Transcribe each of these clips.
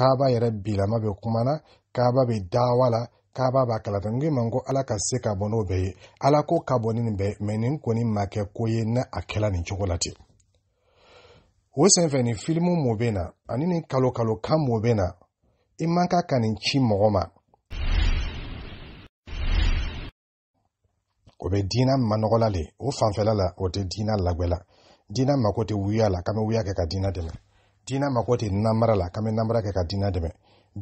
kaaba yɛrɛ bilama be kuma na kaaba be dawa la kaaba b'a kalata n k'i ma ko ala ka se ka bɔ n'o bɛɛ ye ala ko ka bɔ ni nin bɛɛ mɛ nin kɔni ma kɛ ko ye na a kɛla nin cogo la ten o senfɛ nin filimu mun bɛ na ani nin kalo kalo kan mun bɛ na i man ka ka nin ci mɔgɔ ma o bɛ diina manɔgɔla le o fanfɛla la o tɛ diina lagwɛla diina mako tɛ wuya la ka bɛ wuya kɛ ka diina dɛmɛ diinɛ mako tɛ namara la k'an bɛ namara kɛ ka diinɛ dɛmɛ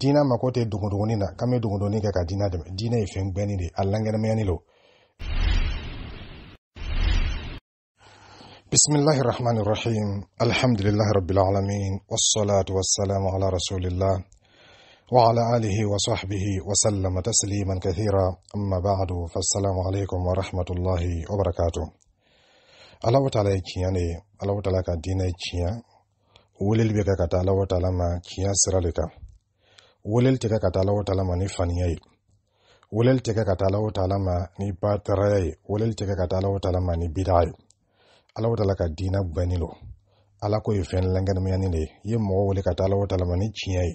diinɛ mako tɛ dogodogoni na k'an bɛ dogodogoni kɛ ka diinɛ dɛmɛ diinɛ ye fɛn gbɛnni de ye a lankɛnɛmayani lo بسم الله الرحمن الرحيم الحمد لله رب العالمين والصلاة والسلام على رسول الله وعلى آله وصحبه وسلم تسليما كثيرا أما بعد فالسلام عليكم ورحمة الله وبركاته الله تعالى كياني الله تعالى كديني كيان weleli bɛ kɛ ka taa alaw taala ma tiɲɛ sira le kan weleli tɛ kɛ ka taa alaw taala ma ni faniya ye weleli tɛ kɛ ka taa alaw taala ma ni bataraya ye weleli tɛ kɛ ka taa alaw taala ma ni bida ye alaw taala ka diinɛ gbɛnni lo ala ko ye fɛn lankɛnɛmayani le ye i ye mɔgɔ wele ka taa alaw taala ma ni tiɲɛ ye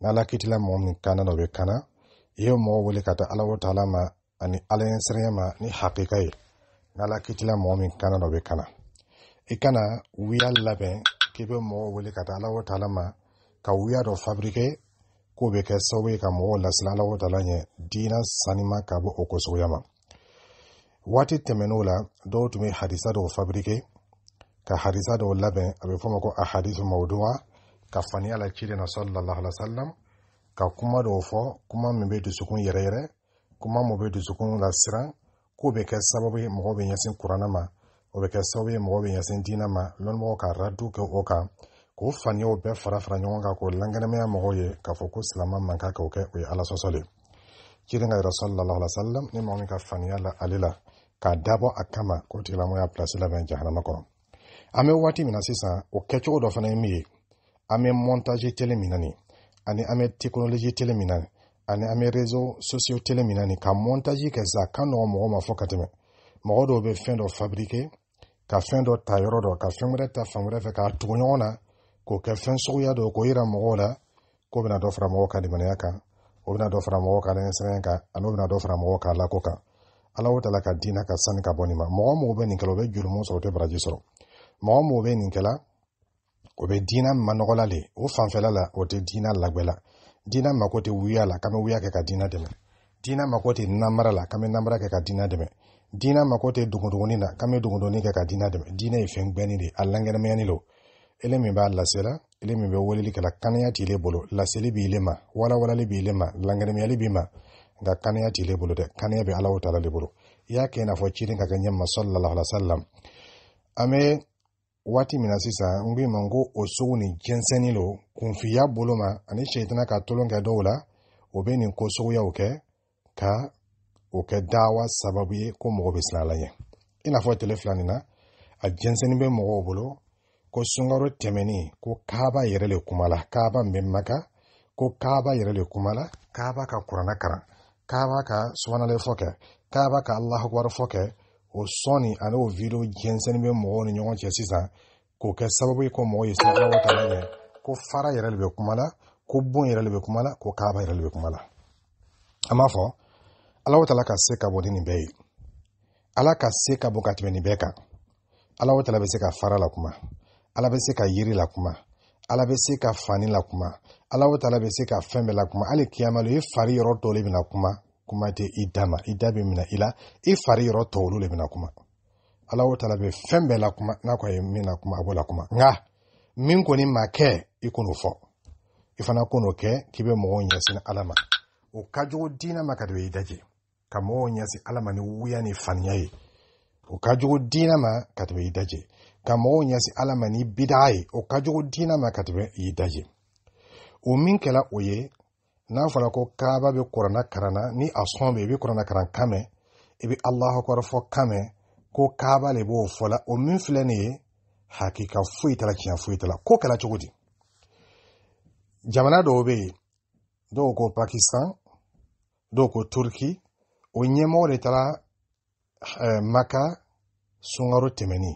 n'ala kitila mɔgɔ min kana na o bɛ kanna i ye mɔgɔ wele ka taa alaw taala ma ani ala ɲɛsiranya ma ni hakika ye n'ala kitila mɔgɔ min kana na o bɛ kanna i e kana wuya labɛn k'i bɛ mɔgɔw wele ka taa ala taala ma ka wuya dɔ fabirike k'o bɛ kɛ sababu ye ka mɔgɔw lasila ala taala ɲɛ diina sanima ka bɔ o kosogoya ma waati tɛmɛn'o la dɔw tun bɛ hadisa dɔw fabirike ka hadisa dɔw labɛn a bɛ fɔ ma ko a hadisu ka faniya la ciden na sallallahu alaihi wasallam ka kuma dɔw fɔ kuma min bɛ dusukun yɛrɛyɛrɛ kuma min bɛ dusukun lasiran k'o bɛ kɛ sababu ye mɔgɔw bɛ ɲɛsin kuranɛ ma o bɛ kɛ sababu ye mɔgɔ bɛ ɲɛsin diinɛ ma lɔnnibagaw ka radu kɛ o kan k'o faniw bɛɛ fara fara ɲɔgɔn kan k'o lankɛnɛmaya mɔgɔw ye k'a fɔ ko silamɛ man kan k'o kɛ o ye ala sɔsɔ de ye cirin ka yɛrɛ sallallahu alaihi wasallam ni maa min ka faniya la ale la k'a dabɔ a kama k'o tigilamɔgɔ y'a pilasi labɛn jahanama kɔnɔ an bɛ waati min na sisan o kɛcogo dɔ fana ye min ye an bɛ montage tele min na nin ani an bɛ technologie tele min na nin ani an bɛ réseau sociaux tele min na nin ka montage kɛ sisan a ka nɔgɔn mɔgɔ ma fɔ ka tɛmɛ mɔgɔ dɔw bɛ fɛn dɔ fabriquer ka fɛn dɔ ta yɔrɔ dɔ ka fɛn wɛrɛ ta fan wɛrɛ fɛ k'a tugu ɲɔgɔn na k'o kɛ fɛn suguya dɔ k'o yira mɔgɔw la k'o bɛna dɔ fara mɔgɔw ka limaniya kan o bɛna dɔ fara mɔgɔw ka lɛɲɛsɛgɛn kan ani o bɛna dɔ fara mɔgɔw ka lako kan ala o tala ka diinɛ ka sani ka bɔ nin ma mɔgɔ mɔgɔ bɛ nin kɛla o bɛ jurumu sɔrɔ o tɛ baraji sɔrɔ mɔgɔ mɔgɔ bɛ nin kɛla o bɛ diinɛ manɔgɔla le o fanfɛla la o tɛ diinɛ lagwɛla diinɛ mako tɛ wuya la k'an bɛ wuya kɛ ka diinɛ dɛmɛ diinɛ mako tɛ namara la k'an bɛ namara kɛ ka diinɛ dɛmɛ diinɛ mako tɛ dogodogoni na k'an bɛ dogodogoni kɛ ka diinɛ dɛmɛ dina ye fɛn gbɛnni de ye a lankɛnɛmayani lo ele min b'a lasela ele min bɛ weleli kɛla kanaya t'ile bolo laseli b'ile ma walawalali b'ile ma lankɛnɛmayali b'i ma nka kanaya t'ile bolo dɛ kanaya bɛ alaw tala de bolo i y'a kɛ i n'a fɔ ciden ka kɛ ɲɛma sallallahu alaihi wasallam an bɛ waati min na sisan n ko i ma ko o sugu nin jɛnsɛnni lo kunfiya bolo ma ani sɛtana ka tolon kɛ dɔw la o bɛ nin ko suguyaw kɛ ka o kɛ dawa sababu ye ko mɔgɔ bɛ siran ala ɲɛ i n'a fɔ tele fila nin na a jɛnsɛnni bɛ mɔgɔw bolo ko sunkaro tɛmɛni ko kaaba yɛrɛ le kuma la kaaba min bɛ maka ko kaaba yɛrɛ le kuma la kaaba ka kuranna kalan kaaba ka subhanale fɔ kɛ kaaba ka alahakubaru fɔ kɛ o sɔɔni ani o video jɛnsɛnni bɛ mɔgɔw ni ɲɔgɔn cɛ sisan k'o kɛ sababu ye ko mɔgɔ ye siran ala ta ɲɛ ko fara yɛrɛ le bɛ kuma ko bon yɛrɛ le bɛ kuma ko kaaba yɛrɛ le bɛ kuma an b'a fɔ alaw tala ka se ka bɔ ni nin bɛɛ ye ala ka se ka bon ka tɛmɛ nin bɛɛ kan alaw tala se ka fara la kuma ala be se ka yiri la kuma ala be se ka fani la kuma alaw tala bɛ se ka fɛn bɛɛ la kuma hali kiyamalo i fari yɔrɔ dɔ le bɛna kuma kuma tɛ i da ma i da bɛ minɛ i la i fari yɔrɔ tɔ le bɛna kuma alaw tala bɛ fɛn bɛɛ la kuma n'a kɔni ye min na kuma a b'o la kuma nka min kɔni ma kɛ i k'o fɔ i fana ko n'o kɛ k'i bɛ mɔgɔw ɲɛsin ala ma o ka jugu diinɛ ma ka don i daje ka mɔgɔw ɲɛsi ala ma ni wuya ni faniya ye o ka jugu diinɛ ma ka tɛmɛ i daje ka mɔgɔw ɲɛsi ala ma ni bidaa ye o ka jugu diinɛ ma ka tɛmɛ i daje o min kɛla o ye n'a fɔra ko kaaba bɛ kuranna karan na ni a sɔn be i bɛ kuranna karan kan mɛn i bɛ alahu akbar fɔ kan mɛn ko kaaba de b'o fɔla o min filɛ nin ye hakika foyi t'a la tiɲɛ foyi t'a la ko kɛra cogo di jamana dɔw be yen dɔw ko pakistan dɔw ko turki o ɲɛmɔgɔ le taara eh, maka sunkaro tɛmɛni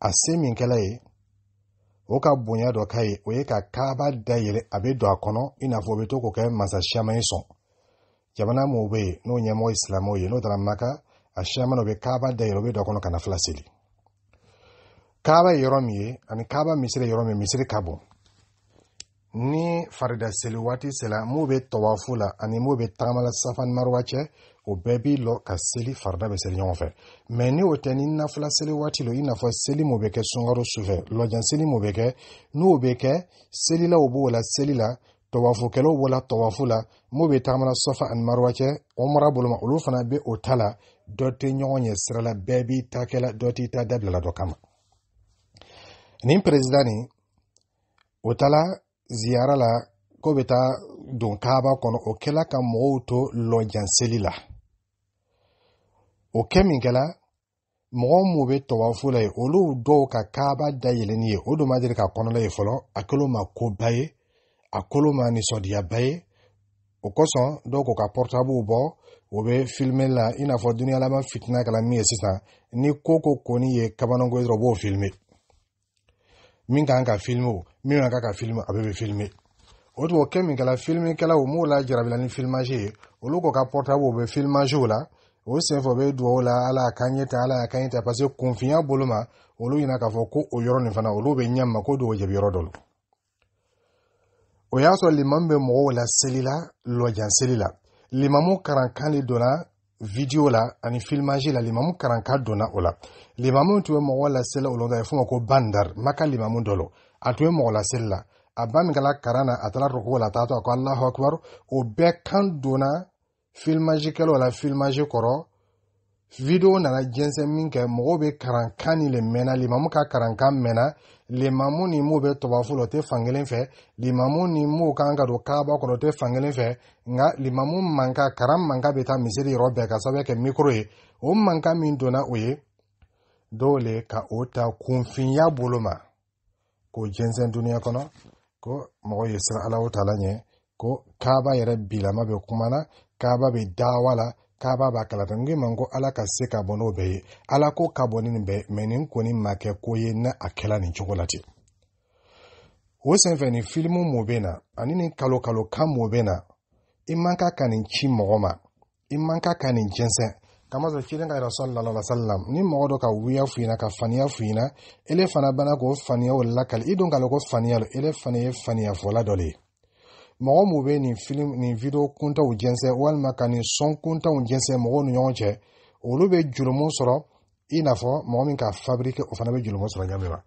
a se min kɛla ye o ka bonya dɔ ka ye o ye ka kaaba dayɛlɛ a bɛ don a kɔnɔ i n'a fɔ o bɛ to k'o kɛ masa siyaman ye sɔn jamana minnu bɛ yen n'o ɲɛmɔgɔ ye silamɛw ye n'o taara maka a siyaman o bɛ kaaba dayɛlɛ o bɛ don a kɔnɔ ka fila seli kaaba ye yɔrɔ min ye ani kaaba misiri ye yɔrɔ min misiri ka bon ni farida seli waati sela m'u be tɔwafu la ani m'u be tagamala safani maruwa cɛ o bɛɛ b'i lɔ ka seli farida bɛ seli ɲɔgɔn fɛ mɛ ni o tɛ ni nafila seli waati lo i n'a fɔ seli mun bɛ kɛ sunkaro sufɛ lɔjan seli mun bɛ kɛ n'o bɛ kɛ selilaw b'o la seli la tɔwafukɛlaw b'o la tɔwafu la m'u be tagamala safa ani maruwa cɛ ɔmara boloma olu fana be o ta la dɔ tɛ ɲɔgɔn ye sira la bɛɛ b'i ta kɛla dɔ t'i ta dabilala dɔ kama nin peresidan nin o tala ziyara la ko be taa don kaaba kɔnɔ o kɛla ka mɔgɔw to lɔjanseli la o kɛ min kɛla mɔgɔ mu be tɔwafu la ye olu dɔw ka kaaba dayɛlɛnni ye o don ma deli ka kɔnɔla ye fɔlɔ a kɛlo ma koba ye a kolo ma nisɔndiyaba ye o kosɔn dɔw k'u ka pɔrɔtabuw bɔ o bɛ filime la i n'a fɔ duniyalama fitina kɛla min ye sisan ni ko ko kɔni ye kabanako ye dɔrɔn b'o filime min kan ka filime o min man kan ka filime a bɛɛ bɛ filime o tugu kɛ min kɛla filimekɛlaw m'o la jarabila ni filimage ye olu ko ka pɔrtabuw bɛ filimagew la o senfɛ bɛ duwaw la ala ka ɲɛ ta ala ka ɲɛ ta parce que kunfinya bolo ma olu ɲina k'a fɔ ko o yɔrɔ nin fana olu bɛ ɲɛ ma ko duwawu jɛbi yɔrɔ dɔ lo o y'a sɔrɔ limamu bɛ mɔgɔw la seli la lɔjanseli la limamu karankan le donna video la ani filmage la limamu karanka donna o la limamu tun be mɔgɔ lasela o lɔn a ye fɔ ma ko bandar maka limamu dɔ lɔ a tun be mɔgɔ laseli la a ba min kɛla karan na a taara rɔkɔgɔ la a taatɔ a ko alahu akbar o bɛɛ kan donna filmage kɛlaw la filmage kɔrɔ video nana jɛnsɛn min kɛ mɔgɔw bɛ karankan ni le mɛnna limamu ka karankan mɛnna limamu ni m'u bɛ tubafu la o tɛ fan kelen fɛ limamu ni m'u kan ka don kaaba kɔnɔ o tɛ fan kelen fɛ nka limamu manka karan manka bɛ taa misiri yɔrɔ bɛɛ ka sababu kɛ mikoro ye o manka min donna o ye dɔw le ka o ta kunfinya bolo ma k'o jɛnsɛn duniya kɔnɔ ko mɔgɔ ye sira alaw ta la ɲɛ ko kaaba yɛrɛ bilama bɛ kumana kaaba bɛ dawa la kaba b'a kala n ma ko ala ka se ka bɔ n'o bɛɛ ye ala ko ka bɔ ni nin bɛɛ mɛ nin kɔni ma ko ye na a kɛla nin cogo la ten o senfɛ nin filimu mun bɛ na ani nin kalo kalo kan mun bɛ na i man ka ka nin ci mɔgɔ ma i man ka ka nin jɛnsɛn kamasɔrɔ ciden ka yɛrɛ sallallahu alaihi wasallam ni mɔgɔ dɔ ka wuya f'i ɲɛna ka faniya f'i ɲɛna ele fana bana k'o faniya o lakali i dun k'a lɔ ko faniya lo ele fana ye faniyafɔla dɔ le ye mɔgɔ mun be nin film nin video kuntaw jɛnsɛn walima ka nin sɔn kuntaw jɛnsɛn mɔgɔw ni ɲɔgɔn cɛ olu be jurumu sɔrɔ i n'a fɔ mɔgɔ min ka fabrique o fana be jurumu sɔrɔ ɲɛ min na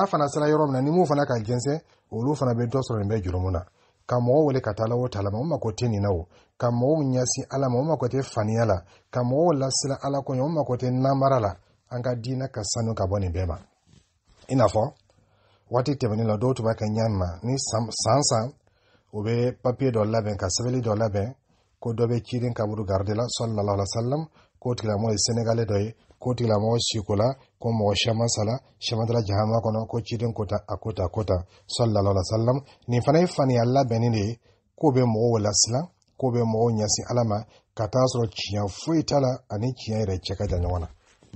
n'a fana sera yɔrɔ min na ni mun fana ka jɛnsɛn olu fana bɛ dɔ sɔrɔ nin bɛɛ jurumu na ka mɔgɔw wele ka taa la o tala la ma u mako tɛ nin na o ka mɔgɔw ɲɛsin ala ma u mako tɛ faniya la ka mɔgɔw lasira ala kɔɲɔ u mako tɛ namara la an ka diinɛ ka sanu ka bɔ nin bɛɛ ma i n'a fɔ waati tɛmɛnen la dɔw tun b'a kɛ ɲani na ni san san o be papiye dɔ labɛn ka sɛbɛli dɔ labɛn ko dɔ bɛ ciden kaburu garide la sallallahu alaihi wasallam ko tigilamɔgɔ ye sɛnɛgali dɔ ye ko tigilamɔgɔ siko ko mɔgɔ siaman sala siaman taara jahama kɔnɔ ko ciden ko a ko ta sallallahu alaihi wasallam nin fana ye faniya labɛnni de ye ko bɛ mɔgɔw lasiran ko bɛ mɔgɔw ɲɛsin ala ma ka taa sɔrɔ tiɲɛ foyi t'a la ani tiɲɛ yɛrɛ cɛ ka jan ɲɔgɔn na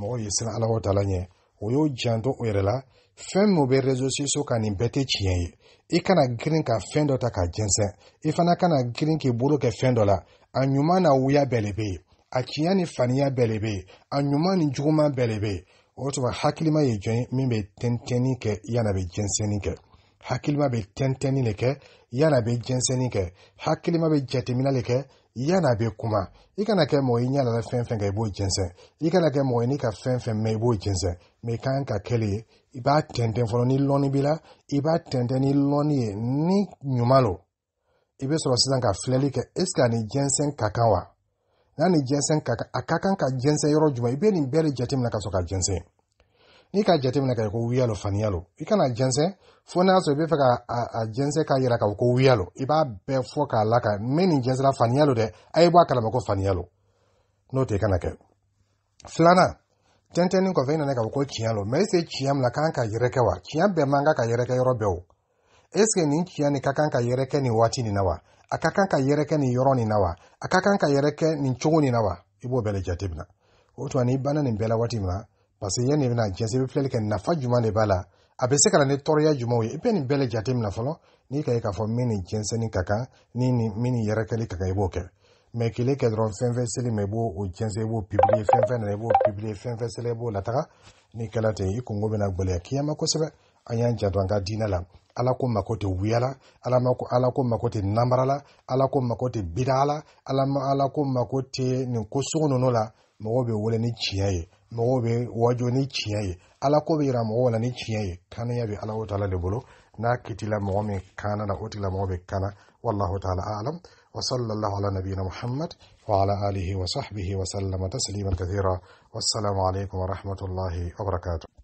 mɔgɔw ye siran ala ɲɛ o y'o janto o yɛrɛ la fɛn min bɛ rezo soso kan nin bɛɛ tɛ tiɲɛ ye i kana girin ka fɛn dɔ ta ka jɛnsɛn i fana kana girin k'i bolo kɛ fɛn dɔ la a ɲuman n'a wuya bɛɛ le bɛ yen a tiɲɛ ni faniya bɛɛ le bɛ yen a ɲuman ni juguman bɛɛ le bɛ yen o tuma hakilima ye jɔn ye min bɛ tɛntɛnni kɛ yann'a bɛ jɛnsɛnni kɛ hakilima bɛ tɛntɛnni de kɛ yann'a bɛ jɛnsɛnni kɛ hakilima bɛ jateminɛ de kɛ i n'a bɛ kuma i kana kɛ mɔgɔ i ɲɛ la fɛn fɛn kan i b'o jɛnsɛn i kana kɛ mɔgɔ n'i ka fɛn fɛn mɛn i b'o jɛnsɛn mɛ i kan ka kɛlen ye i b'a tɛntɛn fɔlɔ ni lɔnni b'i la i b'a tɛntɛn ni lɔnni ye ni ɲuman lo i bɛ sɔrɔ sisan ka filɛli kɛ ɛseke a ni jɛnsɛn ka kan wa n'a ni jɛnsɛn ka kan a ka kan ka jɛnsɛn yɔrɔ jumɛn i bɛ nin bɛɛ de jateminɛ ka sɔrɔ ka jɛnsɛn n'i ka jateminɛ kɛ ko wuya lo faniya lo i kana jɛnsɛn fo n'a sɔrɔ i bɛ fɛ ka a jɛnsɛn k'a yira k'a ko wuya lo i b'a bɛɛ fɔ k'a la ka n bɛ nin jɛnsɛnla faniya lo dɛ a ye bɔ a kalama ko faniya lo n'o tɛ i kana kɛ filanan tɛntɛnni kɔfɛ i nana k'a ko tiɲɛ lo mɛ ɛseke tiɲɛ min na k'an ka yɛrɛkɛ wa tiɲɛ bɛɛ man kan ka yɛrɛkɛ yɔrɔ bɛɛ o eske nin tiɲɛ ni ka kan ka yɛrɛkɛ nin waati nin na wa a ka kan ka yɛrɛkɛ nin yɔrɔ nin na wa a ka kan ka yɛrɛkɛ nin cogo nin na wa i b'o bɛɛ le jateminɛ o tuma n'i banna nin bɛɛ la waati min parce que yanni i bɛna jɛnsɛn i bɛ filɛli kɛ nafa jumɛn de b'a la a bɛ se ka na ni tɔɔrɔya jumɛnw ye i bɛ nin bɛɛ lajɛ jate minɛ fɔlɔ n'i ka ye k'a fɔ min ni jɛnsɛnni ka kan ni min ni yɛrɛkɛli ka kan i b'o kɛ mɛ kile kɛ dɔrɔn fɛn seli ma i b'o o jɛnsɛn i b'o pibiliye fɛn nana i b'o pibiliye fɛn seli i b'o lataga n'i kɛla ten i kungo bɛna gbɛlɛya kiyama kosɛbɛ an y'an janto an ka diinɛ la ala ko mako tɛ la ala ko mako tɛ namara la ala ko mako tɛ bida la ala ko mako tɛ nin ko sugu la mɔgɔw bɛ wele ni tiɲɛ ye مو واجو ني على كو بي ولا ني كان يبي على و تعالى دي لا مو كان نا اوتي لا مو كان والله تعالى اعلم وصلى الله على نبينا محمد وعلى اله وصحبه وسلم تسليما كثيرا والسلام عليكم ورحمه الله وبركاته